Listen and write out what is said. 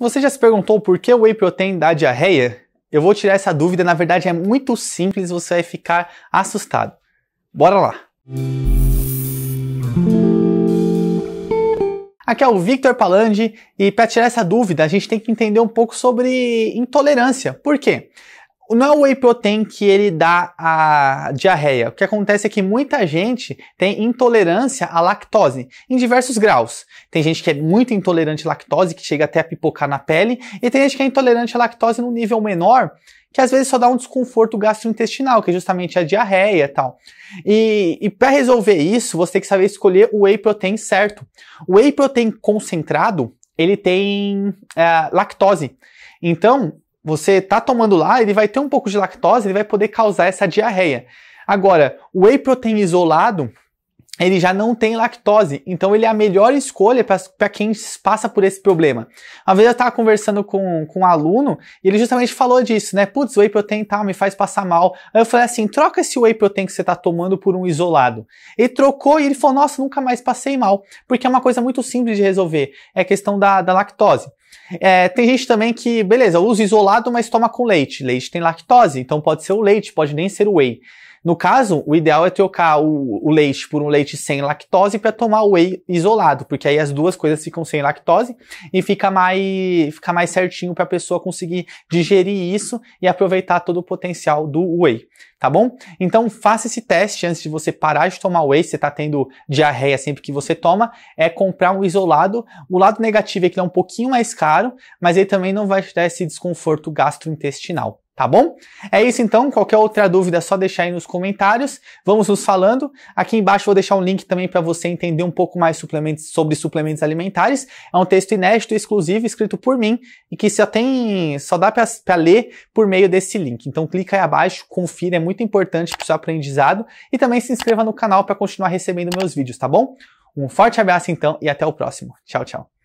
Você já se perguntou por que o whey protein dá diarreia? Eu vou tirar essa dúvida, na verdade é muito simples, você vai ficar assustado. Bora lá! Aqui é o Victor Palandi e para tirar essa dúvida a gente tem que entender um pouco sobre intolerância. Por quê? Não é o whey protein que ele dá a diarreia. O que acontece é que muita gente tem intolerância à lactose em diversos graus. Tem gente que é muito intolerante à lactose, que chega até a pipocar na pele, e tem gente que é intolerante à lactose num nível menor, que às vezes só dá um desconforto gastrointestinal, que é justamente a diarreia e tal. E, e para resolver isso, você tem que saber escolher o whey protein certo. O whey protein concentrado, ele tem é, lactose. Então, você tá tomando lá, ele vai ter um pouco de lactose, ele vai poder causar essa diarreia. Agora, o whey protein isolado, ele já não tem lactose, então ele é a melhor escolha para quem passa por esse problema. Uma vez eu estava conversando com, com um aluno e ele justamente falou disso, né? Putz, whey protein tá, me faz passar mal. Aí eu falei assim: troca esse whey protein que você está tomando por um isolado. Ele trocou e ele falou: nossa, nunca mais passei mal, porque é uma coisa muito simples de resolver, é a questão da, da lactose. É, tem gente também que, beleza, usa isolado, mas toma com leite. Leite tem lactose, então pode ser o leite, pode nem ser o whey. No caso, o ideal é trocar o, o leite por um leite sem lactose para tomar o whey isolado, porque aí as duas coisas ficam sem lactose e fica mais, fica mais certinho para a pessoa conseguir digerir isso e aproveitar todo o potencial do whey, tá bom? Então faça esse teste antes de você parar de tomar whey, você está tendo diarreia sempre que você toma, é comprar um isolado. O lado negativo é que ele é um pouquinho mais caro, mas ele também não vai te dar esse desconforto gastrointestinal. Tá bom? É isso então. Qualquer outra dúvida é só deixar aí nos comentários. Vamos nos falando. Aqui embaixo vou deixar um link também para você entender um pouco mais suplementos, sobre suplementos alimentares. É um texto inédito, exclusivo, escrito por mim e que só tem, só dá para ler por meio desse link. Então clica aí abaixo, confira, é muito importante para o seu aprendizado e também se inscreva no canal para continuar recebendo meus vídeos, tá bom? Um forte abraço então e até o próximo. Tchau, tchau.